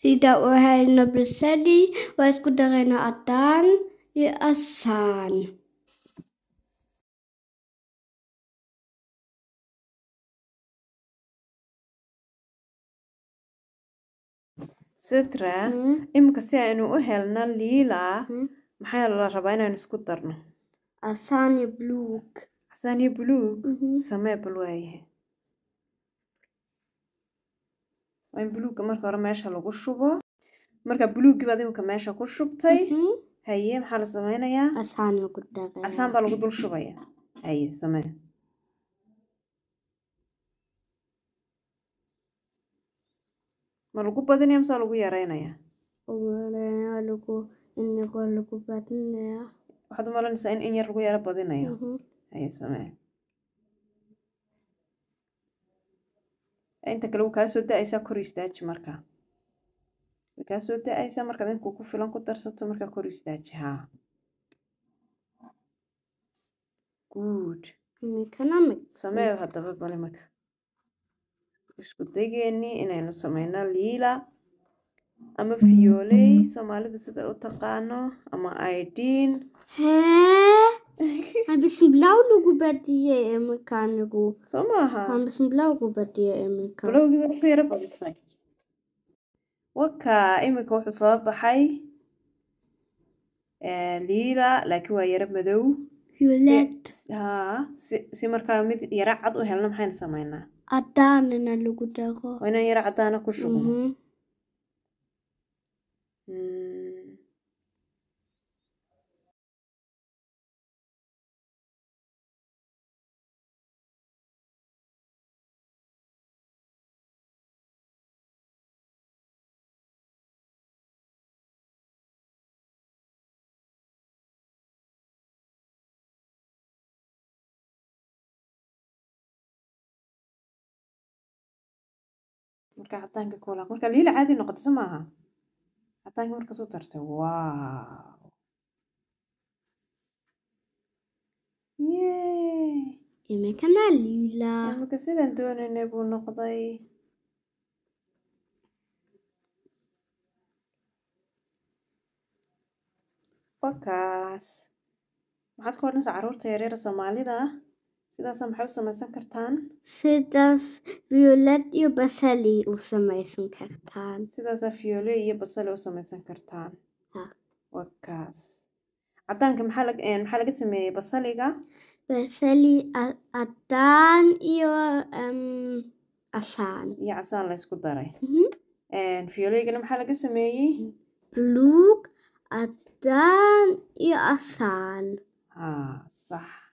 sida u helno bisadii waa isku darayna caddaan iyo asaan sitra hmm? imika si aynu u helno liila hmm? maxaa la rabaa inaynu isku darno asaan iyo buluug asaan iyo buluug mhm. samee bal oo in buluugga marka hore meesha lagu shubo marka buluuggii baad iminka meesha ku shubtay mhm. haye maxaa la sameynayaa casaan baa lagu dul shubaya haye samee ma lagu badinaya masaa lagu yareynaya waxaad umalanaysaa in in yar lagu yaro badinayo mhm. haye samee inta kale kaa soo daaysaa kor istaaji marka kaa soo daaysaa markaad inku ku filan ku darsato marka kor istaaji haa guud samee haddaba bale marka isku dageenii inaynu sameyno liila ama fiyooley soomaalidu sida u taqaano ama idiin bisschen blau gubat iyo markaanigu soo maaha waxaan bisin blau gubat iyo iminka blowgiba ku yara badisay waka iminka wuxuu soo äh, baxay liila laakiin waa yara madow si markaa mid yara cad u helna maxayna sameynaa cadaanina lagu dhaqo waa inaan yara cadaana ku shubno mhm. marka cadaanka koolaa marka liila caadi noqota so maaha cadaanka marka soo dartay waw imikana liila marka sidaan doonaynay buu noqday wakaas maxaad ku odhanaysaa caruurta yareera soomaalida sidaasna maxay u samaysan kartaan sidaas violet iyo basali u samaysan kartaan sidaasaa ah viole iyo basali u samaysan kartaan waa cadaanka eh, maxaa laga sameeyey basaliga basali cadaan iyo casaan iyo casaan laysku daray mhm. violegana maxaa laga sameeyey bluug cadaan iyo casaan ah, sax